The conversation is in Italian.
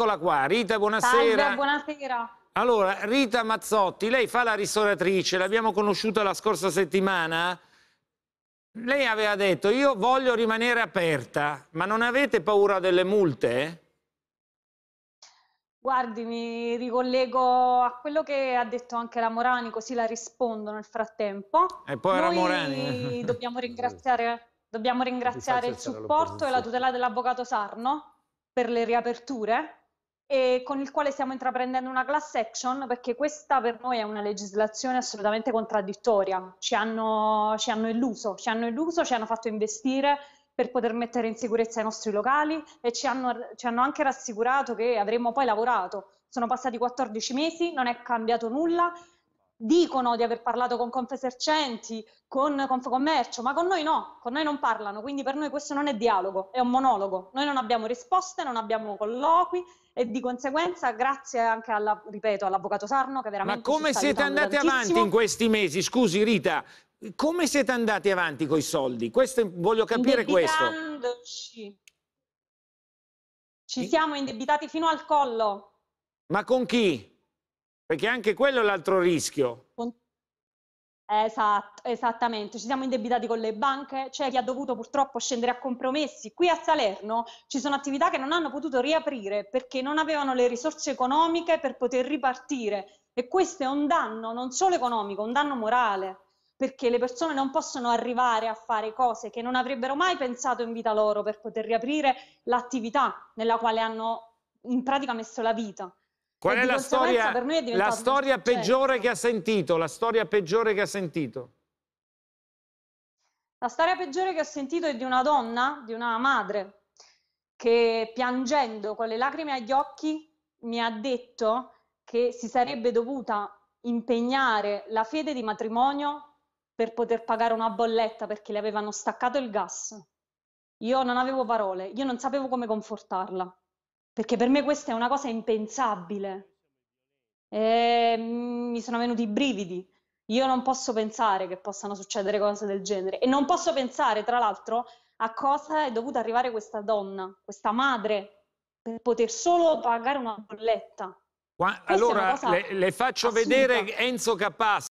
Eccola qua, Rita, buonasera. Salve, buonasera. Allora, Rita Mazzotti, lei fa la ristoratrice, l'abbiamo conosciuta la scorsa settimana. Lei aveva detto, io voglio rimanere aperta, ma non avete paura delle multe? Guardi, mi ricollego a quello che ha detto anche la Morani, così la rispondo nel frattempo. E poi Noi la Morani. Dobbiamo ringraziare, dobbiamo ringraziare il supporto e la tutela dell'avvocato Sarno per le riaperture e con il quale stiamo intraprendendo una class action perché questa per noi è una legislazione assolutamente contraddittoria. Ci hanno, ci hanno, illuso, ci hanno illuso, ci hanno fatto investire per poter mettere in sicurezza i nostri locali e ci hanno, ci hanno anche rassicurato che avremmo poi lavorato. Sono passati 14 mesi, non è cambiato nulla dicono di aver parlato con Confesercenti, con Confcommercio, ma con noi no, con noi non parlano, quindi per noi questo non è dialogo, è un monologo. Noi non abbiamo risposte, non abbiamo colloqui e di conseguenza grazie anche alla, ripeto, all'avvocato Sarno che veramente... Ma come siete andati tantissimo. avanti in questi mesi? Scusi Rita, come siete andati avanti con i soldi? Questo, voglio capire questo. Ci siamo indebitati fino al collo. Ma con chi? Perché anche quello è l'altro rischio. Esatto, esattamente. Ci siamo indebitati con le banche, c'è chi ha dovuto purtroppo scendere a compromessi. Qui a Salerno ci sono attività che non hanno potuto riaprire perché non avevano le risorse economiche per poter ripartire. E questo è un danno non solo economico, un danno morale, perché le persone non possono arrivare a fare cose che non avrebbero mai pensato in vita loro per poter riaprire l'attività nella quale hanno in pratica messo la vita. Qual è la storia, la cioè storia peggiore che ha sentito? La storia peggiore che ha sentito? La storia peggiore che ho sentito è di una donna, di una madre, che piangendo con le lacrime agli occhi mi ha detto che si sarebbe dovuta impegnare la fede di matrimonio per poter pagare una bolletta perché le avevano staccato il gas. Io non avevo parole, io non sapevo come confortarla perché per me questa è una cosa impensabile. E, mm, mi sono venuti i brividi. Io non posso pensare che possano succedere cose del genere e non posso pensare, tra l'altro, a cosa è dovuta arrivare questa donna, questa madre, per poter solo pagare una bolletta. Qua, allora, le, le, faccio assurda. vedere Enzo Capasso.